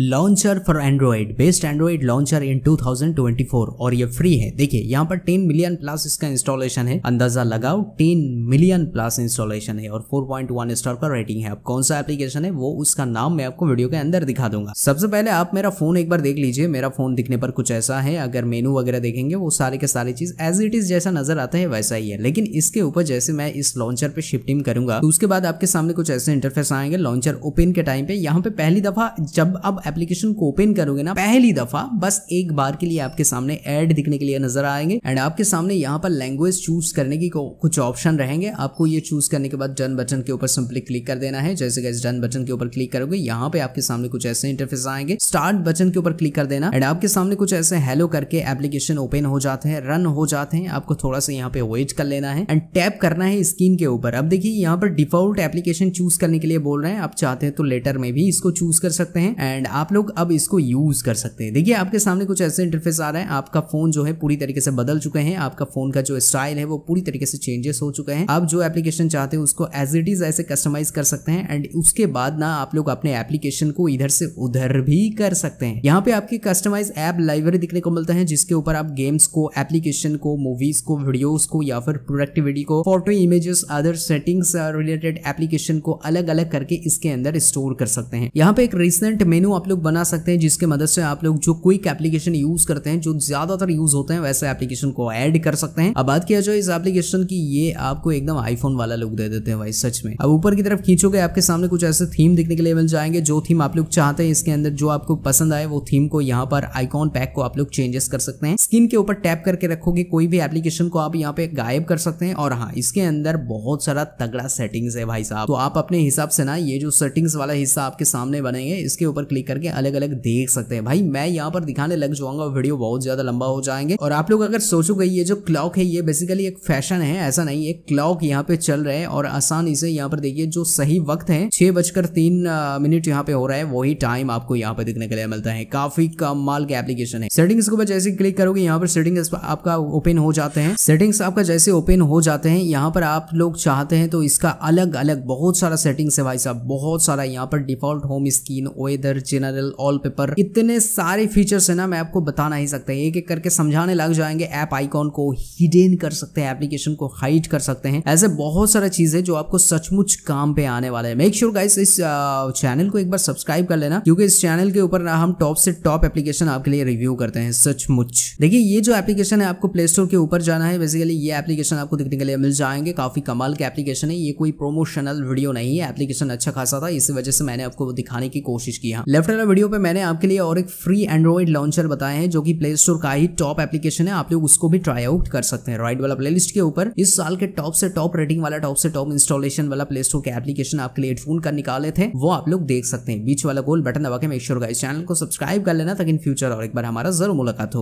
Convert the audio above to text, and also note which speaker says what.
Speaker 1: Launcher for Android best Android launcher in 2024 और ये free है देखिए यहाँ पर 10 मिलियन प्लस इसका इंस्टॉलेशन है अंदाजा लगाओ 10 मिलियन प्लस इंस्टॉलेशन है और 4.1 स्टार का रेटिंग है अब कौन सा एप्लीकेशन है वो उसका नाम मैं आपको वीडियो के अंदर दिखा दूंगा सबसे पहले आप मेरा फोन एक बार देख लीजिए मेरा फोन दिखने पर कुछ ऐसा है अगर मेनू वगैरह देखेंगे वो सारे के सारे चीज एज इट इज जैसा नजर आता है वैसा ही है लेकिन इसके ऊपर जैसे मैं इस लॉन्चर पे शिफ्टिंग करूंगा तो उसके बाद आपके सामने कुछ ऐसे इंटरफेस आएंगे लॉन्चर ओपन के टाइम पे यहाँ पे पहली दफा जब अब एप्लीकेशन को ओपन करोगे ना पहली दफा बस एक बार के लिए आपके सामने एड दिखने के लिए नजर आएंगे एंड आपके सामने यहाँ पर लैंग्वेज चूज करने की कुछ ऑप्शन रहेंगे आपको ये चूज करने के बाद डन बटन के ऊपर सिंपली क्लिक कर देना है जैसे कि डन बटन के ऊपर क्लिक करोगे यहाँ पे आपके सामने कुछ ऐसे इंटरफेस आएंगे स्टार्ट बटन के ऊपर क्लिक कर देना एंड आपके सामने कुछ ऐसे हेलो करके एप्लीकेशन ओपन हो जाते हैं रन हो जाते हैं आपको थोड़ा सा यहाँ पे वेट कर लेना है एंड टैप करना है स्क्रीन के ऊपर अब देखिए यहाँ पर डिफॉल्ट एप्लीकेशन चूज करने के लिए बोल रहे हैं आप चाहते हैं तो लेटर में भी इसको चूज कर सकते हैं एंड आप लोग अब इसको यूज़ कर सकते हैं देखिए आपके सामने कुछ ऐसे इंटरफेस आ रहा है आपका फ़ोन जो है पूरी तरीके से बदल चुके हैं आपका फ़ोन का जो स्टाइल है वो पूरी तरीके से चेंजेस हो चुके हैं आप जो एप्लीकेशन चाहते हैं उसको एज इट इज़ ऐसे कस्टमाइज कर सकते हैं एंड उसके बाद ना आप लोग अपने एप्लीकेशन को इधर से उधर भी कर सकते हैं यहाँ पे आपकी कस्टमाइज ऐप लाइब्रेरी दिखने को मिलता है जिसके ऊपर आप गेम्स को एप्लीकेशन को मूवीज को वीडियोस को या फिर प्रोडक्टिविटी को photo images other settings related application को अलग अलग करके इसके अंदर स्टोर कर सकते हैं यहाँ पे एक रिसेंट मेनू आप लोग बना सकते हैं जिसके मदद से आप लोग जो क्विक एप्लीकेशन यूज करते हैं जो ज्यादातर यूज होते हैं वैसे एप्लीकेशन को ऐड कर सकते हैं अब बात किया जाए इस एप्लीकेशन की ये आपको एकदम आईफोन वाला लुक दे देते हैं भाई सच में अब ऊपर की तरफ खींचोगे आपके सामने कुछ ऐसे थीम देखने के लिए मिल जाएंगे जो थीम आप लोग चाहते हैं इसके अंदर जो आपको पसंद आए वो थीम को यहाँ पर आईकॉन पैक को आप लोग चेंजेस कर सकते हैं स्किन के ऊपर टैप करके रखोगे कोई भी एप्लीकेशन को आप यहाँ पे गायब कर सकते हैं और हाँ इसके अंदर बहुत सारा तगड़ा सेटिंग्स है भाई साहब तो आप अपने हिसाब से ना ये जो सेटिंग्स वाला हिस्सा आपके सामने बनेंगे इसके ऊपर क्लिक करके अलग अलग देख सकते हैं भाई मैं यहाँ पर दिखाने लग जाऊंगा वीडियो बहुत ज्यादा लंबा हो जाएंगे और आप लोग अगर सोचोगे ये जो क्लॉक है ये बेसिकली एक फैशन है ऐसा नहीं एक क्लॉक यहाँ पे चल रहे और आसानी से यहाँ पर देखिए जो सही वक्त है छह बजकर तीन मिनट यहाँ पे हो रहा है वही टाइम आपको यहाँ पे दिखने के लिए मिलता है काफी कम माल का एप्लीकेशन है सेटिंग्स के ऊपर जैसे क्लिक करोगे यहाँ पर सेटिंग आपका ओपन हो जाते हैं सेटिंग्स आपका जैसे ओपन हो जाते हैं यहाँ पर आप लोग चाहते हैं तो इसका अलग अलग बहुत सारा सेटिंग्स है भाई साहब बहुत सारा यहाँ पर डिफॉल्ट होम स्क्रीन वेदर चिल जनरल ऑल पेपर इतने सारे फीचर्स है ना मैं आपको बता नहीं सकता एक एक करके समझाने लग जाएंगे ऐप आइकॉन को हिडेन कर सकते हैं एप्लीकेशन को हाइट कर सकते हैं ऐसे बहुत सारा चीज है जो आपको सचमुच काम पे आने वाला है मेक श्योर गाइस इस चैनल को एक बार सब्सक्राइब कर लेना क्योंकि इस चैनल के ऊपर हम टॉप से टॉप एप्लीकेशन आपके लिए रिव्यू करते हैं सचमुच देखिए ये जो एप्लीकेशन है आपको प्ले स्टोर के ऊपर जाना है बेसिकली ये एप्लीकेशन आपको देखने के लिए मिल जाएंगे काफी कमाल के एप्लीकेशन है ये कोई प्रोमोशनल वीडियो नहीं है एप्लीकेशन अच्छा खासा था इसी वजह से मैंने आपको दिखाने की कोशिश की लेफ्ट हाँ। दोस्तों वीडियो पे मैंने आपके लिए और एक फ्री एंड्रॉइड लॉन्चर बताया है जो कि प्ले स्टोर का ही टॉप एप्लीकेशन है आप लोग उसको भी ट्राई आउट कर सकते हैं राइट वाला प्ले के ऊपर इस साल के टॉप से टॉप रेटिंग वाला टॉप से टॉप इंस्टॉलेशन वाला प्ले स्टोर के एप्लीकेशन आपके लिए हेडफोन का निकाले थे वो आप लोग देख सकते हैं बीच वाला गोल बटन दबा के मेक श्योर का इस चैनल को सब्सक्राइब कर लेना ताकि इन फ्यूचर और एक बार हमारा जरूर मुलाकात हो